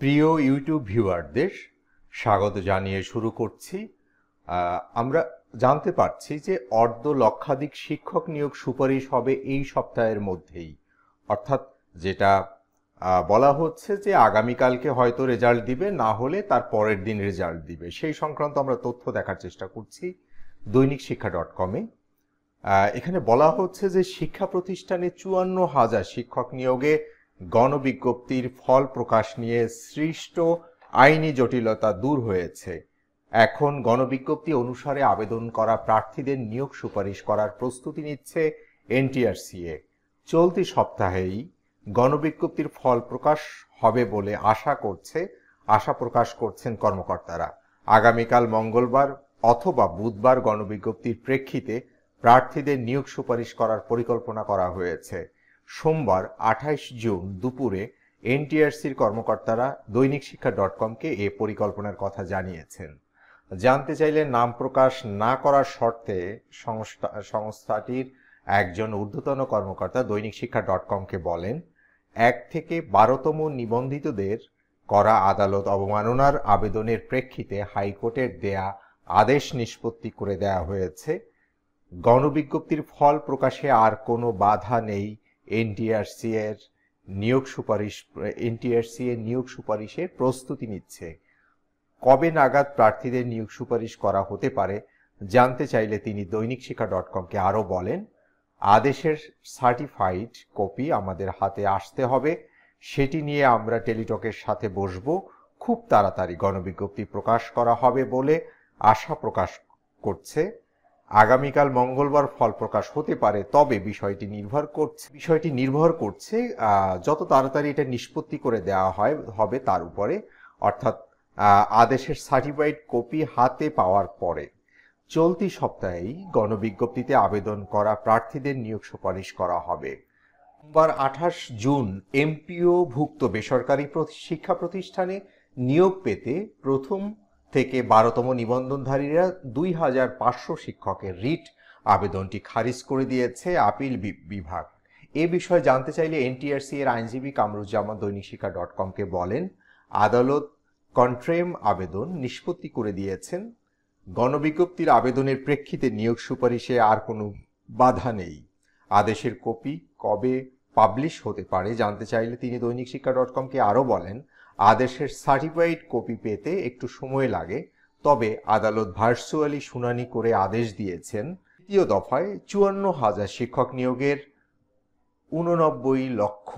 প্রিয় ইউটিউব ভিউয়ারদের স্বাগত জানিয়ে শুরু করছি আমরা জানতে পারছি যে অর্ধ লক্ষাধিক শিক্ষক নিয়োগ সুপারিশ হবে এই সপ্তাহের মধ্যেই অর্থাৎ যেটা বলা হচ্ছে যে আগামীকালকে হয়তো রেজাল্ট দিবে না হলে তার পরের দিন রেজাল্ট দিবে সেই সংক্রান্ত আমরা তথ্য দেখার চেষ্টা করছি দৈনিক শিক্ষা ডট কমে এখানে বলা হচ্ছে যে শিক্ষা প্রতিষ্ঠানে চুয়ান্ন হাজার শিক্ষক নিয়োগে গণবিজ্ঞপ্তির ফল প্রকাশ নিয়ে সৃষ্ট আইনি জটিলতা দূর হয়েছে এখন গণবিজ্ঞপ্তি অনুসারে আবেদন করা প্রার্থীদের নিয়োগ সুপারিশ করার প্রস্তুতি নিচ্ছে এনটিআরসিএ চলতি সপ্তাহেই গণবিজ্ঞপ্তির ফল প্রকাশ হবে বলে আশা করছে আশা প্রকাশ করছেন কর্মকর্তারা আগামীকাল মঙ্গলবার অথবা বুধবার গণবিজ্ঞপ্তির প্রেক্ষিতে প্রার্থীদের নিয়োগ সুপারিশ করার পরিকল্পনা করা হয়েছে সোমবার আঠাইশ জুন দুপুরে এনটিআরসির কর্মকর্তারা দৈনিক শিক্ষা ডট কমকে এ পরিকল্পনার কথা জানিয়েছেন জানতে চাইলে নাম প্রকাশ না করার শর্তে সংস্থাটির একজন ঊর্ধ্বতন কর্মকর্তা দৈনিক শিক্ষা ডট কমকে বলেন এক থেকে বারোতম নিবন্ধিতদের করা আদালত অবমাননার আবেদনের প্রেক্ষিতে হাইকোর্টের দেয়া আদেশ নিষ্পত্তি করে দেয়া হয়েছে গণবিজ্ঞপ্তির ফল প্রকাশে আর কোনো বাধা নেই এনটিআরসি এর নিয়োগ সুপারিশ এনটিআরসি এর নিয়োগ সুপারিশের প্রস্তুতি নিচ্ছে কবে নাগাদ প্রার্থীদের নিয়োগ সুপারিশ করা হতে পারে জানতে চাইলে তিনি দৈনিক শিক্ষা ডট কমকে আরও বলেন আদেশের সার্টিফাইড কপি আমাদের হাতে আসতে হবে সেটি নিয়ে আমরা টেলিটকের সাথে বসব খুব তাড়াতাড়ি গণবিজ্ঞপ্তি প্রকাশ করা হবে বলে আশা প্রকাশ করছে আগামীকাল মঙ্গলবার ফল প্রকাশ হতে পারে তবে বিষয়টি নির্ভর করছে বিষয়টি নির্ভর করছে যত তাড়াতাড়ি এটা নিষ্পত্তি করে দেওয়া হয় হবে তার উপরে অর্থাৎ আদেশের সার্টিফাইড কপি হাতে পাওয়ার পরে চলতি সপ্তাহেই গণবিজ্ঞপ্তিতে আবেদন করা প্রার্থীদের নিয়োগ সুপারিশ করা হবে সোমবার আঠাশ জুন এমপিওভুক্ত বেসরকারি শিক্ষা প্রতিষ্ঠানে নিয়োগ পেতে প্রথম থেকে বারোতম নিবন্ধনধারীরা দুই হাজার পাঁচশো শিক্ষকের রিট আবেদনটি খারিজ করে দিয়েছে আপিল বিভাগ এ বিষয়ে জানতে চাইলে এনটিআরসি এর আইনজীবী কামরুজ্জামান দৈনিক শিক্ষা ডট কমকে বলেন আদালত কন্ট্রেম আবেদন নিষ্পত্তি করে দিয়েছেন গণবিজ্ঞপ্তির আবেদনের প্রেক্ষিতে নিয়োগ সুপারিশে আর কোনো বাধা নেই আদেশের কপি কবে পাবলিশ হতে পারে জানতে চাইলে তিনি দৈনিক শিক্ষা ডট কমকে আরও বলেন আদেশের সার্টিফাইড কপি পেতে একটু সময় লাগে তবে আদালত ভার্চুয়ালি শুনানি করে আদেশ দিয়েছেন দ্বিতীয় দফায় চুয়ান্ন হাজার শিক্ষক নিয়োগের উননব্বই লক্ষ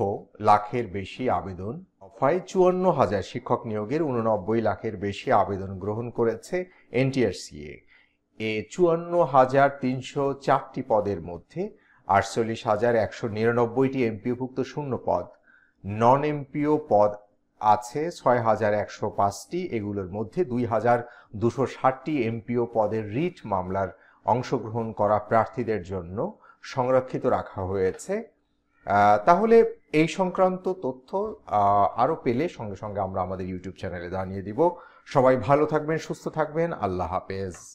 লাখের বেশি আবেদন দফায় চুয়ান্ন হাজার শিক্ষক নিয়োগের উননব্বই লাখের বেশি আবেদন গ্রহণ করেছে এনটিআরসিএ এ চুয়ান্ন হাজার তিনশো চারটি পদের মধ্যে আটচল্লিশ হাজার একশো নিরানব্বইটি এমপিওভুক্ত শূন্য পদ নন এমপিও পদ আছে ছয় হাজার একশো পাঁচটি এগুলোর মধ্যে দুই হাজার দুশো ষাটটি এমপিও পদের রিট মামলার অংশগ্রহণ করা প্রার্থীদের জন্য সংরক্ষিত রাখা হয়েছে তাহলে এই সংক্রান্ত তথ্য আরও পেলে সঙ্গে সঙ্গে আমরা আমাদের ইউটিউব চ্যানেলে জানিয়ে দিব সবাই ভালো থাকবেন সুস্থ থাকবেন আল্লাহ হাফেজ